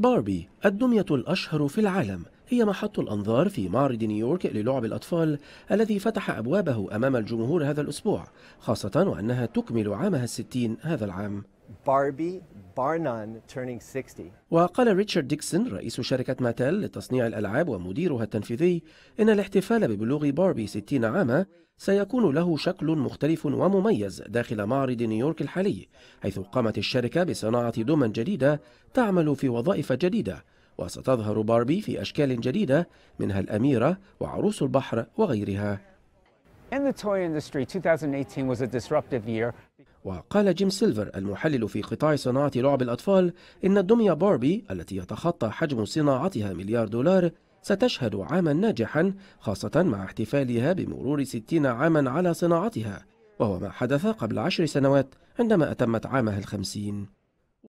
باربي الدمية الأشهر في العالم هي محط الأنظار في معرض نيويورك للعب الأطفال الذي فتح أبوابه أمام الجمهور هذا الأسبوع خاصة وأنها تكمل عامها الستين هذا العام باربي وقال ريتشارد ديكسون رئيس شركة ماتيل لتصنيع الألعاب ومديرها التنفيذي إن الاحتفال ببلوغ باربي 60 عاما سيكون له شكل مختلف ومميز داخل معرض نيويورك الحالي حيث قامت الشركة بصناعة دمى جديدة تعمل في وظائف جديدة وستظهر باربي في أشكال جديدة منها الأميرة وعروس البحر وغيرها In the toy industry, 2018 was a disruptive year. وقال جيم سيلفر المحلل في قطاع صناعة لعب الأطفال إن الدمية باربي التي يتخطى حجم صناعتها مليار دولار ستشهد عاما ناجحا خاصة مع احتفالها بمرور 60 عاما على صناعتها وهو ما حدث قبل عشر سنوات عندما أتمت عامها الخمسين